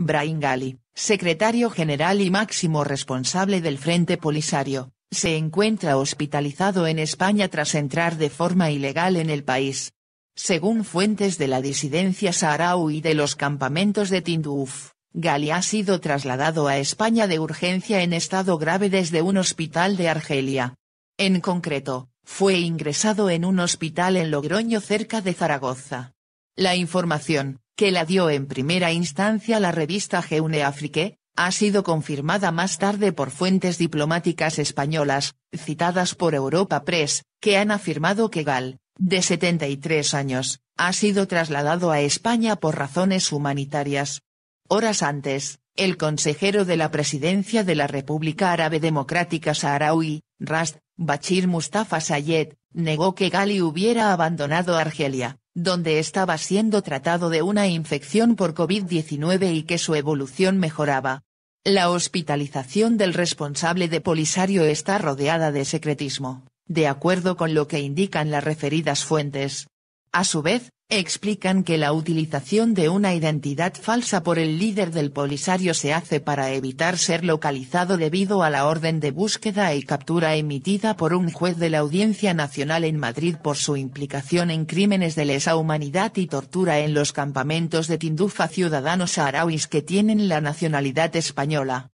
Brain Gali, secretario general y máximo responsable del Frente Polisario, se encuentra hospitalizado en España tras entrar de forma ilegal en el país. Según fuentes de la disidencia saharaui y de los campamentos de Tinduf, Gali ha sido trasladado a España de urgencia en estado grave desde un hospital de Argelia. En concreto, fue ingresado en un hospital en Logroño cerca de Zaragoza. La información, que la dio en primera instancia la revista Jeune Afrique, ha sido confirmada más tarde por fuentes diplomáticas españolas, citadas por Europa Press, que han afirmado que Gal, de 73 años, ha sido trasladado a España por razones humanitarias. Horas antes, el consejero de la Presidencia de la República Árabe Democrática Saharaui, Rast, Bachir Mustafa Sayed, negó que Gali hubiera abandonado Argelia donde estaba siendo tratado de una infección por COVID-19 y que su evolución mejoraba. La hospitalización del responsable de Polisario está rodeada de secretismo, de acuerdo con lo que indican las referidas fuentes. A su vez, explican que la utilización de una identidad falsa por el líder del Polisario se hace para evitar ser localizado debido a la orden de búsqueda y captura emitida por un juez de la Audiencia Nacional en Madrid por su implicación en crímenes de lesa humanidad y tortura en los campamentos de Tindufa ciudadanos saharauis que tienen la nacionalidad española.